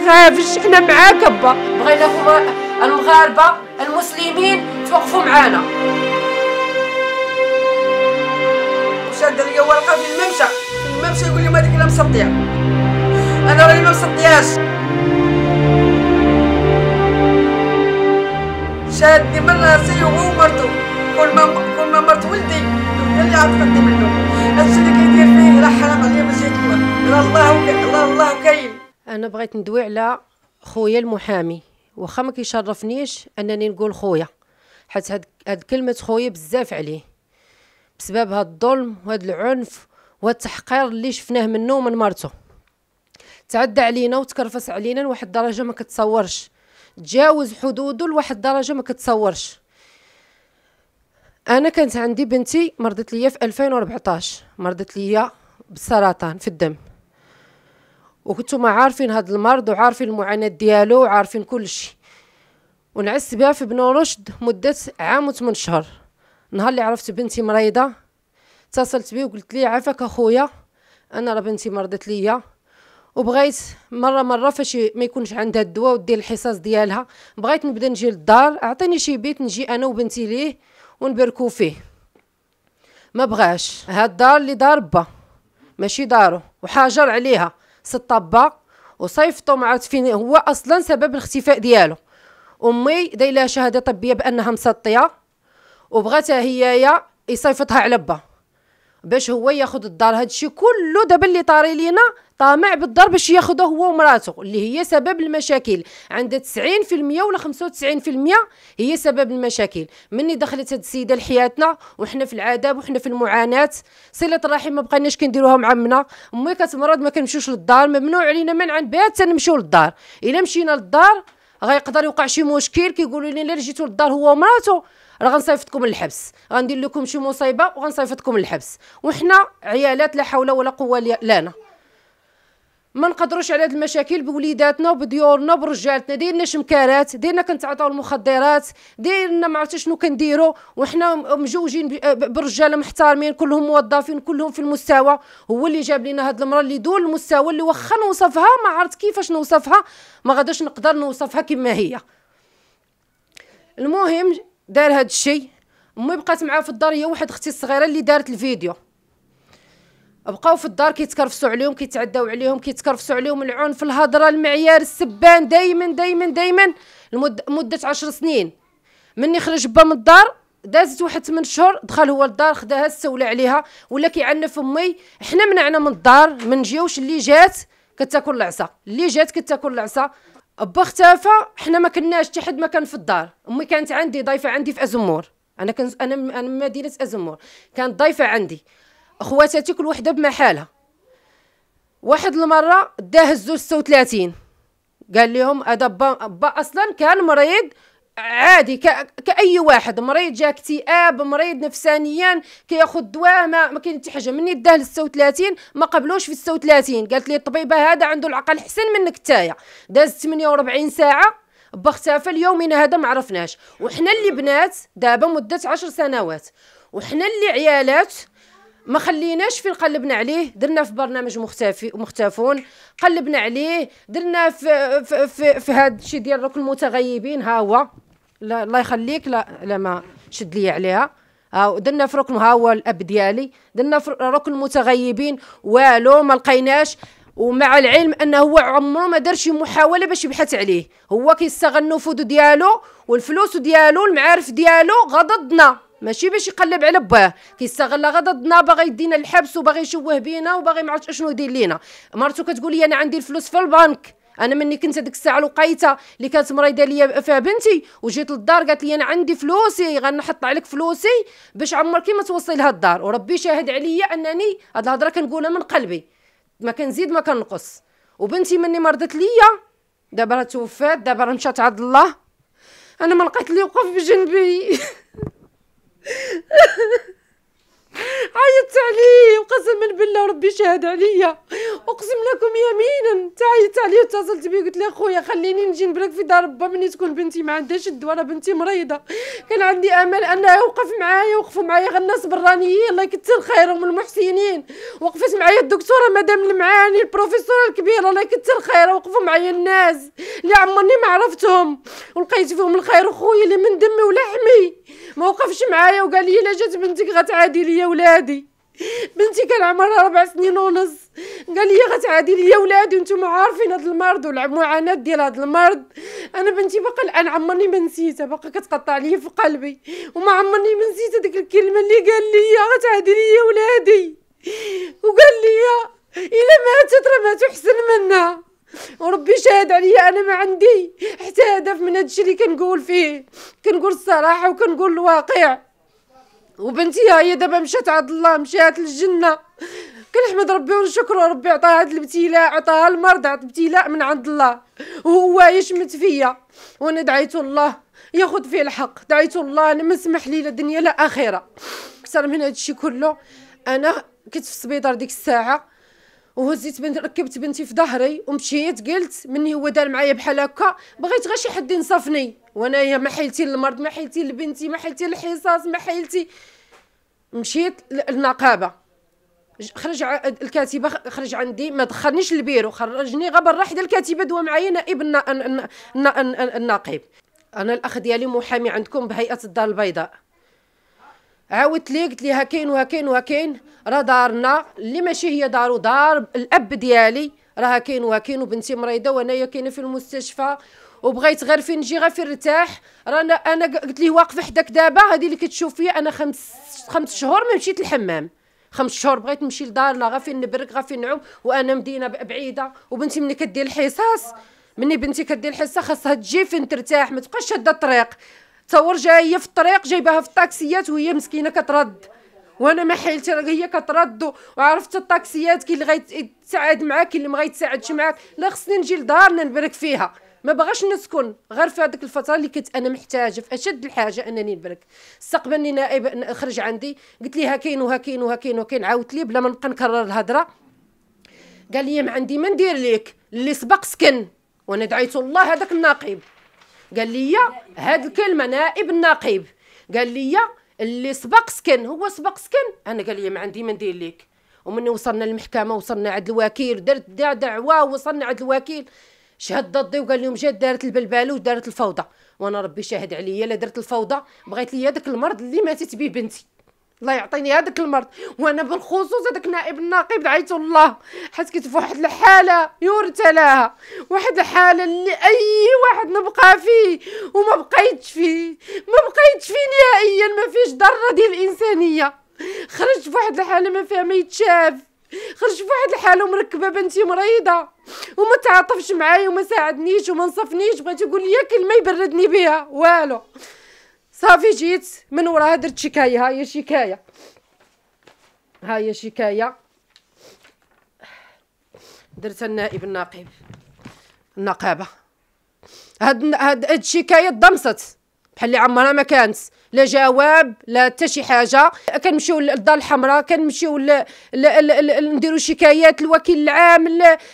تخافش احنا معاك با بغينا هما المغاربه المسلمين توقفوا معانا شاد ليا ورقه في الممشى في الممشى يقول لي ما ديك لا انا راني ما مسطياش شادني من راسي وهو مرتو كل ما كل ما مرت ولدي اللي عتقدم منه انا بغيت ندوي على خويا المحامي واخا ما كيشرفنيش انني نقول خويا حيت هاد, هاد كلمه خويا بزاف عليه بسبب هاد الظلم وهاد العنف والتحقير التحقير اللي شفناه منه ومن مرتو تعدى علينا وتكرفس علينا لواحد الدرجه ما كتصورش تجاوز حدوده لواحد الدرجه ما كتصورش انا كانت عندي بنتي مرضت ليا في 2014 مرضت ليا بالسرطان في الدم وكنتوما عارفين هذا المرض وعارفين المعاناة ديالو وعارفين كل شيء ونعست بها في بنو رشد مدة عام وثمان شهر نهار اللي عرفت بنتي مريضة اتصلت بي وقلت لي عافاك اخويا انا راه بنتي مرضت ليا وبغيت مره مره فاش ما يكونش عندها الدواء ودير الحصص ديالها بغيت نبدا نجي للدار اعطيني شي بيت نجي انا وبنتي ليه ونبركو فيه ما بغاش هاد الدار اللي دار با ماشي دارو وحاجر عليها الطابه وصيفطو عرفت فين هو اصلا سبب الاختفاء ديالو امي دايلها شهاده طبيه بانها مسطيه وبغاتها هيايا يصيفطها على با باش هو ياخذ الدار هادشي كله دابا اللي طاري لينا طامع بالضرب باش ياخذه هو ومراته اللي هي سبب المشاكل عندها 90% ولا 95% هي سبب المشاكل مني دخلت هاد السيده لحياتنا وحنا في العذاب وحنا في المعاناه صله الرحم ما بقيناش كنديروها مع امنا امي كتمرض ما كنمشيوش للدار ممنوع علينا منعا باتا نمشيو للدار الا مشينا للدار غيقدر يوقع شي مشكل كيقولوا لنا جيتو للدار هو ومراته راه غنصيفطكم للحبس غندير لكم شي مصيبه وغنصيفطكم للحبس وحنا عيالات لا حول ولا قوه لنا ما نقدروش على هاد المشاكل بوليداتنا وبديورنا وبرجالتنا دايرنا شمكارات دايرنا كنتعطاو المخدرات دايرنا ما عرفتش شنو كنديروا وحنا مجوجين برجاله محترمين كلهم موظفين كلهم في المستوى هو اللي جاب لنا هاد المراه اللي دون المستوى اللي واخا نوصفها ما عرفت كيفاش نوصفها ما غاداش نقدر نوصفها كما هي المهم دار هاد الشيء امي بقات معاه في الدار هي واحد اختي الصغيره اللي دارت الفيديو بقاو في الدار كيتكرفسوا عليهم كيتعداو عليهم كيتكرفسوا عليهم العنف الهضره المعيار السبان دائما دائما دائما لمده 10 سنين مني خرج با من الدار دازت واحد 8 شهور دخل هو للدار خداها استولى عليها ولا كيعنف امي حنا منعنا من الدار ما نجيوش اللي جات كتاكل العصا اللي جات كتاكل العصا با اختفى حنا ما كناش حتى حد ما كان في الدار امي كانت عندي ضيفه عندي في ازمور انا كنت انا من مدينه ازمور كانت ضيفه عندي خواتاتي كل وحده بمحالها واحد المره داه الزوج 36 قال لهم هذا با, با اصلا كان مريض عادي كاي واحد مريض جا اكتئاب مريض نفسانيا كياخذ دواء ما, ما كاين حتى حاجه مني داه ل 36 ما قبلوش في 36 قالت لي الطبيبه هذا عنده العقل احسن منك تايا داز 48 ساعه با اختفى اليومين هذا ما عرفناش وحنا اللي بنات دابا مده 10 سنوات وحنا اللي عيالات ما خليناش فين قلبنا عليه درنا في برنامج مختفي مختفون قلبنا عليه درنا في في في, في هذا الشيء ديال دوك المتغيبين ها هو لا الله يخليك لا لا ما شد لي عليها ها درنا في ركن ها هو الاب ديالي درنا في ركن المتغيبين والو ما لقيناش ومع العلم انه هو عمره ما دار شي محاوله باش يبحث عليه هو كيستغل النفوذ ديالو والفلوس ديالو المعارف ديالو غضضنا ماشي باش يقلب على باه كيستغل ضدنا باغي يدينا الحبس وباغي يشوه بينا وباغي ما عرفتش اشنو يدير لينا مرتو كتقول لي انا عندي الفلوس في البنك انا مني كنت هذيك الساعه الوقيته اللي كانت مريضه ليا فيها بنتي وجيت للدار قالت لي انا عندي فلوسي غنحط عليك فلوسي باش عمرك ما توصلي لها الدار وربي شاهد عليا انني هاد الهضره كنقولها من قلبي ما كنزيد ما كنقص وبنتي مني مرضت ليا دابا راه توفات دابا راه مشات عند الله انا ما لقيت لي وقف بجنبي تعبت عليه وقسما بالله وربي شاهد عليا اقسم لكم يمينا تعيت عليه اتصلت بيه قلت له خويا خليني نجي نبرك في دار ربا مني تكون بنتي ما عندهاش الدواء راه بنتي مريضه كان عندي امل انه يوقف معايا وقفوا معايا غير الناس برانيين الله يكثر خيرهم المحسنين وقفت معايا الدكتوره مدام المعاني البروفيسوره الكبيره الله يكثر خيرها وقفوا معايا الناس اللي عمرني ما عرفتهم ولقيت فيهم الخير وخويا اللي من دمي ولحمي ما وقفش معايا وقال لي الا جات بنتك غتعادي ليا ولادي بنتي كان عمرها ربع سنين ونص قال لي غتعادي لي ولادي وانتم عارفين هذا المرض والمعاناه ديال هذا المرض انا بنتي باقا الان عمرني ما نسيتها باقا كتقطع لي في قلبي وما عمرني ما نسيت ديك الكلمه اللي قال لي غتعادي لي ولادي وقال لي الا ماتت راه ماتوا حسن منها وربي شاهد عليا انا ما عندي حتى هدف من هادشي اللي كنقول فيه كنقول الصراحه وكنقول الواقع وبنتي هي دابا مشات عند الله مشات للجنه كنحمد ربي ونشكره ربي عطاها هاد الابتلاء عطاها المرض عطاها ابتلاء من عند الله وهو يشمت فيا وانا دعيت الله ياخذ فيه الحق دعيت الله انا ما سمح لي لا دنيا لا اخره اكثر من هادشي كله انا كنت في السبيطار ديك الساعه وهزيت بنت ركبت بنتي في ظهري ومشيت قلت مني هو دار معايا بحال هكا بغيت غير شي حد ينصفني وانايا ما حيلتي للمرض ما حيلتي لبنتي ما حيلتي للحصص ما حيلتي مشيت للنقابه خرج الكاتبه خرج عندي ما دخلنيش البيرو خرجني غا برا حدا الكاتبه دوا معايا نائب النقيب انا الاخ ديالي محامي عندكم بهيئه الدار البيضاء عاودت ليه قلت لي هاكين وهاكين وهاكين راه دارنا اللي ماشي هي دارو دار الاب ديالي راه كاين وهاكين وبنتي مريضه وانايا كاينه في المستشفى وبغيت غير فين نجي غير فين نرتاح رانا انا قلت ليه واقفه حداك دابا هذه اللي كتشوف فيا انا خمس خمس شهور ما مشيت الحمام خمس شهور بغيت نمشي لدارنا غير فين نبرك غير فين نعوم وانا مدينه بعيده وبنتي مني كدير الحصص مني بنتي كدير الحصه خاصها تجي فين ترتاح ما تبقاش شاده الطريق تصور جايه في الطريق جايباها في الطاكسيات وهي مسكينه كترد وانا ما حيلتي هي كترد وعرفت الطاكسيات كي اللي غيتساعد معاك كي اللي ما غيتساعدش معاك لا خصني نجي لدارنا نبرك فيها ما بغاش نسكن غير في هذيك الفتره اللي كنت انا محتاجه في اشد الحاجه انني نبرك استقبلني نائب خرج عندي قلت لي هاكين وهاكين وهاكين وهاكين عاودت لي بلا ما نبقى نكرر الهضره قال لي ما عندي ما ندير لك اللي سبق سكن وانا دعيت الله هذاك الناقب قال لي هاد الكلمه نائب النقيب قال لي اللي سبق سكن هو سبق سكن انا قال لي ما عندي ما ندير لك ومن وصلنا للمحكمه وصلنا عند الوكيل درت دعوه وصلنا عند الوكيل شهد ضدي وقال لهم جات دارت البلبال ودارت الفوضى وانا ربي شاهد عليا لا درت الفوضى بغيت لي هذاك المرض اللي ماتت به بنتي الله يعطيني هذاك المرض وانا بالخصوص هذاك نائب الناقب دعيت الله حيت كنت في واحد الحاله يورث لها واحد الحاله اللي اي واحد نبقى فيه وما بقيتش فيه ما بقيتش فيه نهائيا ما فيش ذره ديال الانسانيه خرجت في واحد الحاله ما فيها ما يتشاف خرج في واحد الحاله مركبه بنتي مريضه وما تعاطفش معايا وما ساعدنيش وما نصفنيش بغيت يقول لي كلمه يبردني بها والو صافي جيت من وراها درت شكايه هاي شكايه هاي شكايه درتها النائب النقيب النقابه هاد هاد الشكايه ضمصت بحال اللي عمرها ما كانت لا جواب لا حتى شي حاجه كنمشيو للدار الحمراء كنمشيو نديرو شكايات الوكيل العام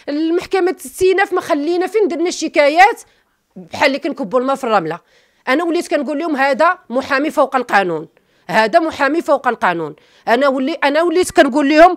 المحكمه السيناف ما خلينا فين درنا الشكايات بحال اللي كنكبوا الماء في الرمله انا وليت كنقول لهم هذا محامي فوق القانون هذا محامي فوق القانون انا ولي انا وليت كنقول لهم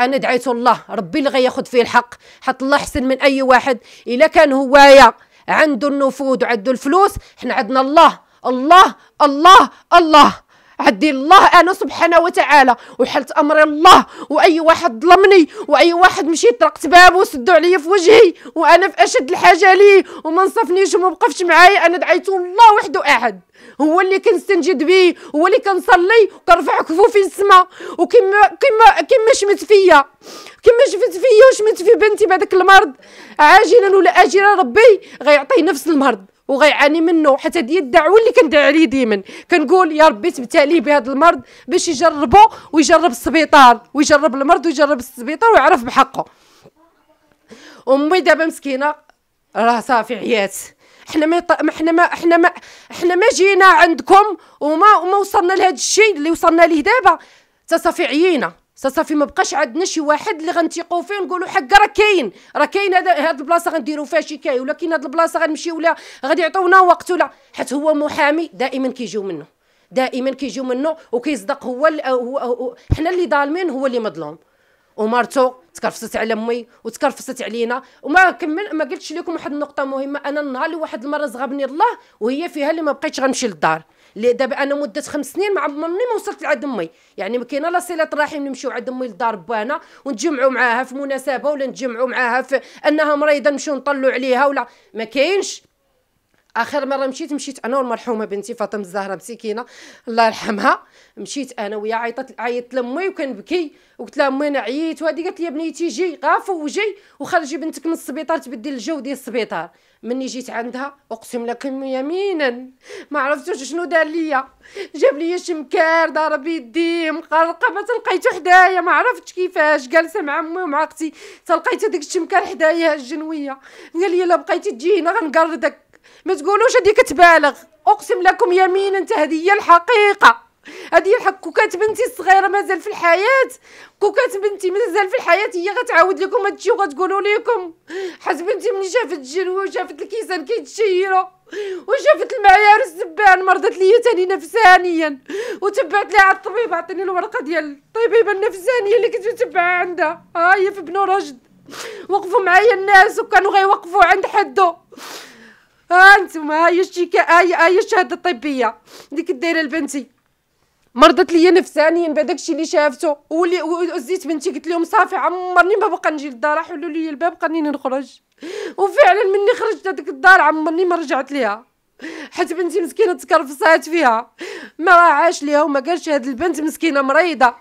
انا دعيت الله ربي اللي غياخذ فيه الحق حط الله احسن من اي واحد الا كان هوايا عنده النفوذ وعنده الفلوس حنا عندنا الله الله الله الله عدي الله انا سبحانه وتعالى وحلت امر الله واي واحد ظلمني واي واحد مشيت طرقت بابه وسدوا عليا في وجهي وانا في اشد الحاجه ليه وما نصفنيش وما بقفش معايا انا دعيت الله وحده احد هو اللي كنستنجد به هو اللي كنصلي وكنرفع كفوفي للسما وكما كما كما شمت فيا كما شفت فيا وشمت في بنتي بهذاك المرض عاجلا ولا اجلا ربي غيعطيه نفس المرض وغيعاني منه حتى دي الدعوه اللي كندعي عليه ديما كنقول يا ربي تبتليه بهذا المرض باش يجربه ويجرب السبيطار ويجرب المرض ويجرب السبيطار ويعرف بحقه امي دابا مسكينه راه صافي عيات حنا ما حنا ما حنا ما حنا ما جينا عندكم وما وما وصلنا لهذا الشيء اللي وصلنا ليه دابا تصافي صافي عيينا صافي ما بقاش عندنا شي واحد اللي غنتيقوا فيه ونقولوا حق راه كاين راه كاين هذا هذه البلاصه غنديروا فيها شي كاي ولا كاين هذه البلاصه غنمشيو لها غادي يعطونا وقت ولا حيت هو محامي دائما كيجيو منه دائما كيجيو منه وكيصدق هو, هو, هو حنا اللي ظالمين هو اللي مظلوم ومرته تكرفصت على امي وتكرفصت علينا وما كمل ما قلتش لكم واحد النقطه مهمه انا النهار اللي واحد المره زغبني الله وهي فيها اللي ما بقيتش غنمشي للدار اللي دابا انا مده خمس سنين ما عمرني ما وصلت لعند امي يعني ما كاينه لا صله رحم نمشيو عند امي لدار بانا ونتجمعوا معاها في مناسبه ولا نتجمعوا معاها في انها مريضه نمشيو نطلوا عليها ولا ما كاينش اخر مره مشيت مشيت انا والمرحومه بنتي فاطمه الزهراء مسكينه الله يرحمها مشيت انا ويا عيطت عيطت لامي وكنبكي وقلت لها امي انا عييت وهذه قالت لي بنيتي جي غا وخرجي بنتك من السبيطار تبدل الجو ديال السبيطار مني جيت عندها اقسم لك يمينا ما عرفتوش شنو دار ليا جاب لي شمكار ضرب يدي مقرقه ما تلقيته حدايا ما عرفتش كيفاش جالسه مع امي ومع اختي تلقيت هذيك الشمكار حدايا الجنويه قال لي الا بقيتي تجي هنا غنقردك ما تقولوش هذه كتبالغ اقسم لكم يمينا انت هذه هي الحقيقه هذه الحق كوكات بنتي الصغيره مازال في الحياه كوكات بنتي مازال في الحياه هي غتعاود لكم هادشي وغتقولوا لكم حيت بنتي ملي شافت الجلوه وشافت الكيسان كيتشيروا وشافت المعيار الزبان مرضت ليا تاني نفسانيا وتبعت لها على الطبيب عطيني الورقه ديال الطبيبه النفسانيه اللي كنت متبعه عندها ها آه، هي في بنو رشد وقفوا معايا الناس وكانوا غيوقفوا عند حدو ها انتم هاي الشيكا هاي هي الشهاده الطبيه ديك الدايره لبنتي مرضت ليا نفسانيا بهذاك الشيء اللي شافته ولي وزيت بنتي قلت لهم صافي عمرني ما بقى نجي للدار حلوا لي الباب خليني نخرج وفعلا مني خرجت هذيك الدار عمرني ما رجعت ليها حيت بنتي مسكينه تكرفصات فيها ما عاش ليها وما قالش هاد البنت مسكينه مريضه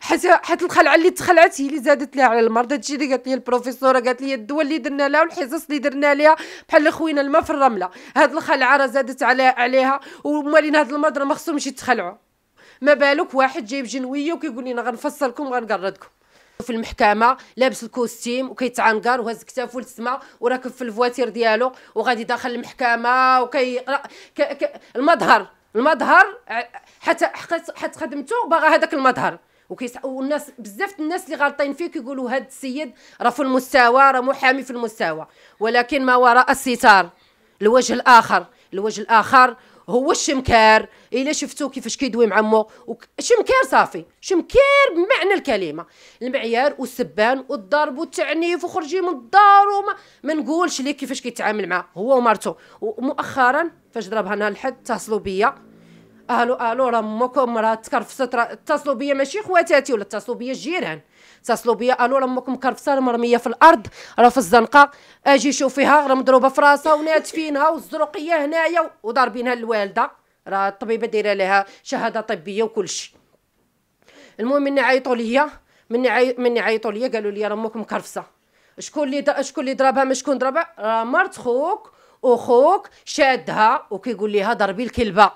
حتى حتى الخلعه اللي تخلعت هي اللي زادت لها على المرض هادشي اللي قالت لي البروفيسوره قالت لي الدواء اللي درنا لها والحصص اللي درنا لها بحال خوينا الماء في الرمله هاد الخلعه راه زادت على عليها ومالين هاد المرض راه ما خصهمش يتخلعوا ما بالك واحد جايب جنويه وكيقول لنا غنفصلكم غنقردكم في المحكمه لابس الكوستيم وكيتعنقر وهز كتافو للسما وراكب في الفواتير ديالو وغادي داخل المحكمه وكي ك... ك... المظهر المظهر حتى حتى خدمته باغا هذاك المظهر وكيس والناس بزاف الناس اللي غالطين فيك يقولوا هذا السيد راه في المستوى راه محامي في المستوى ولكن ما وراء الستار الوجه الاخر الوجه الاخر هو الشمكار الا شفتو كيفاش كيدوي مع مو شمكار صافي شمكار بمعنى الكلمه المعيار والسبان والضرب والتعنيف وخرجي من الدار وما ما نقولش ليه كيفاش كيتعامل معاه هو ومرته ومؤخرا فاش ضربها نهار الحد اتصلوا بيا الو الو راه امكم راه تكرفصت راه اتصلوا بيا ماشي خواتاتي ولا اتصلوا بيا الجيران اتصلوا بيا الو راه امكم كرفصه راه مرميه في الارض راه في الزنقه اجي شوفيها راه مضروبه في راسها وناتفينها والزروقيه هنايا وضاربينها الوالده راه الطبيبه دايره لها شهاده طبيه وكل شيء المهم مني عيطوا ليا مني عي... مني عيطوا ليا قالوا لي راه امكم كرفصه شكون اللي شكون اللي ضربها ما شكون ضربها راه مرت خوك وخوك شادها وكيقول ليها ضربي الكلبه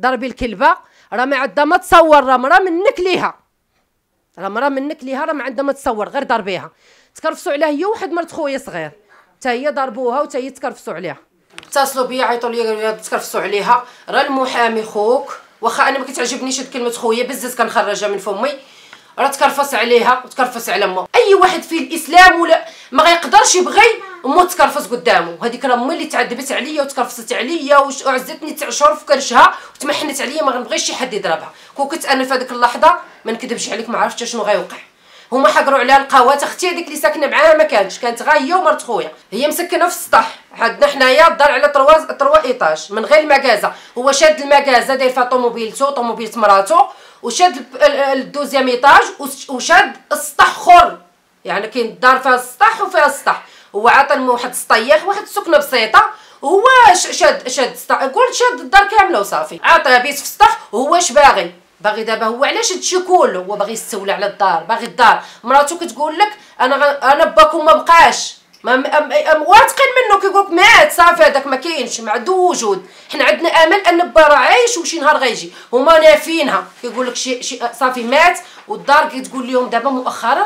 ضربي الكلبه راه ما عندها ما تصور راه مرا منك ليها راه مرا منك ليها راه ما عندها ما تصور غير ضربيها تكرفصوا عليها هي واحد مرت خويا صغير حتى هي ضربوها وحتى هي تكرفصوا عليها اتصلوا بيا عيطوا لي تكرفصوا عليها راه المحامي خوك واخا انا ما كتعجبنيش هاد كلمه خويا بزاف كنخرجها من فمي راه تكرفص عليها وتكرفص على مو اي واحد في الاسلام ولا ما غيقدرش يبغي امو تكرفص قدامه وهذيك راه امي اللي تعذبت عليا وتكرفصت عليا وعزتني تاع شهور في كرشها وتمحنت عليا ما غنبغيش شي حد يضربها كون كنت انا في هذيك اللحظه ما نكذبش عليك ما عرفتش شنو غيوقع هما حقروا عليها القهوات اختي هذيك اللي ساكنه معاها ما كانتش كانت غا هي ومرت خويا هي مسكنه في السطح عندنا حنايا الدار على طرواز طروا ايطاج من غير المكازه هو شاد المكازه داير فيها طوموبيلته طوموبيله مراتو وشاد الدوزيام ايطاج وشاد السطح خور يعني كاين الدار فيها السطح وفيها السطح هو عطى واحد السطيخ واحد السكنه بسيطه هو شاد شاد قلت شاد الدار كامله وصافي عطى بيت في السطح هو اش باغي باغي دابا هو علاش هادشي كله هو باغي يستولى على الدار باغي الدار مراتو كتقول لك انا انا باكم ما بقاش ما أم... واثقين منه كيقول لك مات صافي هذاك ما كاينش ما وجود حنا عندنا امل ان با راه عايش وشي نهار غيجي هما نافينها كيقول لك شي, شي صافي مات والدار كتقول لهم دابا مؤخرا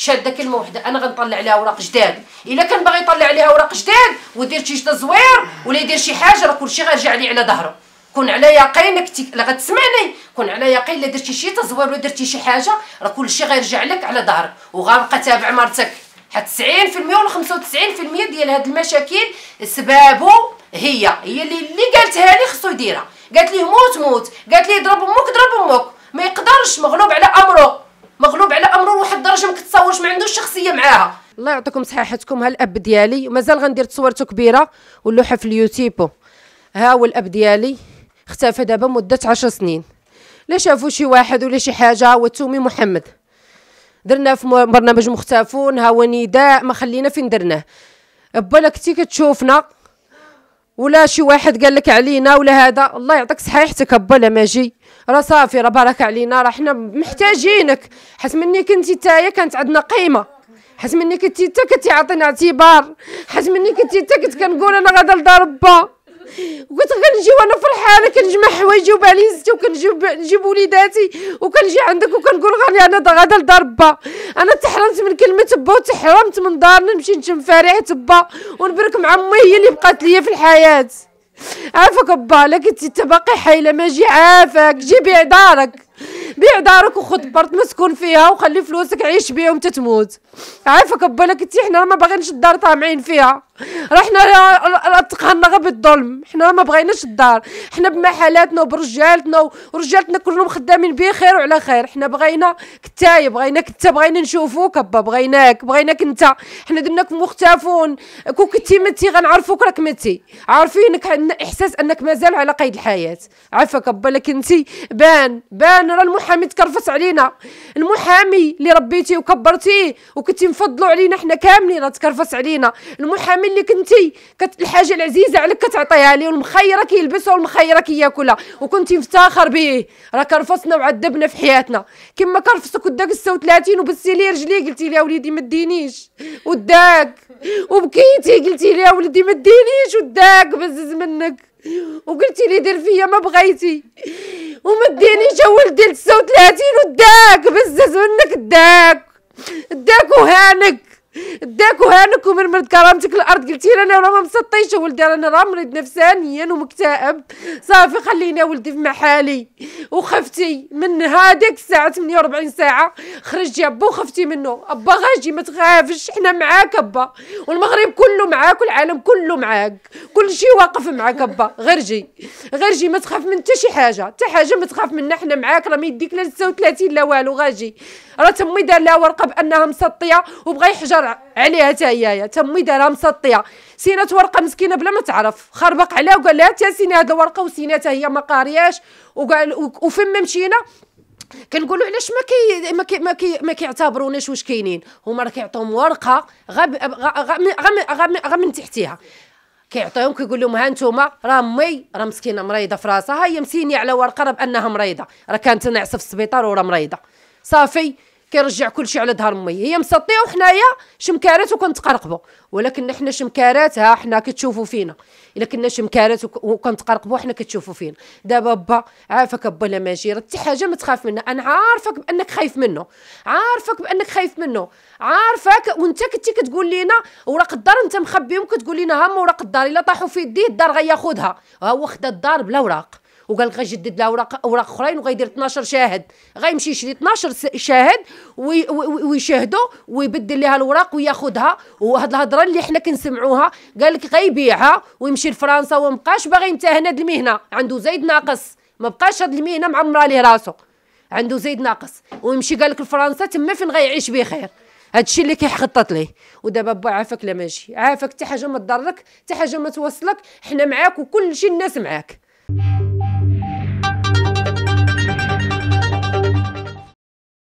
شاده كلمه وحده انا غنطلع عليها اوراق جداد الا كان باغي يطلع عليها اوراق جداد ودير شي تزوير ولا يدير شي حاجه راه كلشي غيرجع لي على ظهره كون على يقين كنتي لا غتسمعني كون على يقين لا درتي شي تزوير ولا درتي شي حاجه راه كلشي غيرجع لك على ظهرك وغنبقى تابع مرتك حتى 90% ولا 95% ديال هاد المشاكل سبابو هي هي اللي اللي قالتها لي خصو يديرها قالت لي موت موت قالت لي ضرب امك ضرب امك ما يقدرش مغلوب على امره مغلوب على امره لواحد الدرجه ما كتصورش ما عندوش شخصيه معاها الله يعطيكم صحيحتكم ها الاب ديالي ومازال غندير تصويرته كبيره واللوحه في اليوتيوب ها هو الاب ديالي اختفى دابا مده 10 سنين لا شافو شي واحد ولا شي حاجه هو تومي محمد درنا في برنامج مختفون ها هو نداء ما خلينا فين درناه بالك كنتي كتشوفنا ولا شي واحد قال لك علينا ولا هذا الله يعطيك صحيحتك ابا لا ماجي راه صافي راه بارك علينا راه حنا محتاجينك حيت مني كنتي تايا كانت عندنا قيمه حيت مني كنتي انت كتعطينا اعتبار حيت مني كنتي انت كنت كنقول انا غادا لدار با قلت كنجي وانا فرحانه كنجمع حوايجي وباليزتي وكنجيب نجيب وليداتي وكنجي عندك وكنقول غادي انا غادا لدار با انا تحرمت من كلمه با وتحرمت من دارنا نمشي نشم فرحه با ونبرك مع امي هي اللي بقات لي في الحياه عافاك با لا كنتي باقي حي لا ماجي عافاك بيع دارك بيع دارك وخذ برط مسكون فيها وخلي فلوسك عيش بيهم تتموت عافاك با لا كنتي حنا ما باغينش الدار طامعين فيها راه حنا تقهرنا غير بالظلم حنا ما بغيناش الدار حنا بمحالاتنا وبرجالتنا ورجالتنا كلهم خدامين بخير وعلى خير حنا بغينا كتاي بغينا كتا بغينا نشوفوك ابا بغيناك بغيناك انت حنا درناك مختفون كون كنتي متي غنعرفوك راك متي عارفينك احساس انك مازال على قيد الحياه عفاك ابا لكن انت بان بان راه المحامي تكرفس علينا المحامي اللي ربيتيه وكبرتيه وكنتي مفضلو علينا حنا كاملين راه تكرفس علينا المحامي اللي كنتي كت... الحاجه العزيزه عليك كتعطيها ليه والمخيره كيلبسها والمخيره كياكلها وكنتي مفتخر به راه كرفصنا وعذبنا في حياتنا كما كرفصك وداك 36 وبسي لي رجلي قلتي لي وليدي ما دينيش وداك وبكيتي قلتي لي وليدي ما دينيش وداك بزز منك وقلتي لي دير فيا ما بغيتي وما دينيش ولدي 36 وداك بزز منك داك داك وهانك داك هانك ومن مرد كرامتك الارض قلتي انا راه ما مسطيش ولدي رانا راه مريض نفسانيا ومكتئب صافي خلينا ولدي في محالي وخفتي من هذيك الساعه 48 ساعه خرج يا با وخفتي منه ابا غاجي ما تخافش حنا معاك ابا والمغرب كله معاك والعالم كله معاك كل شيء واقف معاك ابا غير جي غير جي ما تخاف من حتى شي حاجه حتى حاجه ما تخاف منا حنا معاك راه ما يديك لا 36 لا والو غاجي راه تمي دار لها ورقه بانها مسطيه وبغى يحجر الشرع عليها حتى هي تمي دارها مسطيه سينات ورقه مسكينه بلا ما تعرف خربق عليها وقال لها تا سيني هاد الورقه وسيناتها هي ما قارياش وقال وفما مشينا كنقولوا علاش ما كي ما كي ما, كي ما كيعتبروناش واش كاينين هما راه كيعطيهم ورقه غاب غا من تحتها كيعطيهم كيقول لهم ها انتوما راه مي راه مسكينه مريضه في راسها هي مسينيه على ورقه بانها مريضه راه كانت ناعسه في السبيطار وراه مريضه صافي كيرجع كلشي على ظهر امي هي مسطيه وحنايا شمكارات وكنتقرقبوا ولكن حنا شمكارات ها حنا كتشوفوا فينا الا كنا شمكارات وكنتقرقبوا حنا كتشوفوا فينا دابا با عافاك با لا ماجي راه حتى حاجه ما تخاف منها انا عارفك بانك خايف منه عارفك بانك خايف منه عارفك وانت كنتي كتقول لينا اوراق الدار انت مخبيهم كتقول لينا ها اوراق الدار الا طاحوا في يديه الدار غياخذها ها هو خدا الدار بلا وراق وقال لك غيجدد لها اوراق اوراق اخرين وغيدير 12 شاهد غيمشي يشري 12 شاهد ويشاهدوا ويبدل لها الاوراق وياخذها وهاد الهضره اللي حنا كنسمعوها قال لك غيبيعها ويمشي لفرنسا ومبقاش باغي يمتهن هاد المهنه عنده زايد ناقص ما بقاش هاد المهنه معمره ليه راسو عنده زايد ناقص ويمشي قال لك لفرنسا تما فين غيعيش بخير هادشي اللي كيخطط ليه ودابا با عافاك لا ماشي عافاك حتى حاجه ما تضرك حتى حاجه ما توصلك حنا معاك وكلشي الناس معاك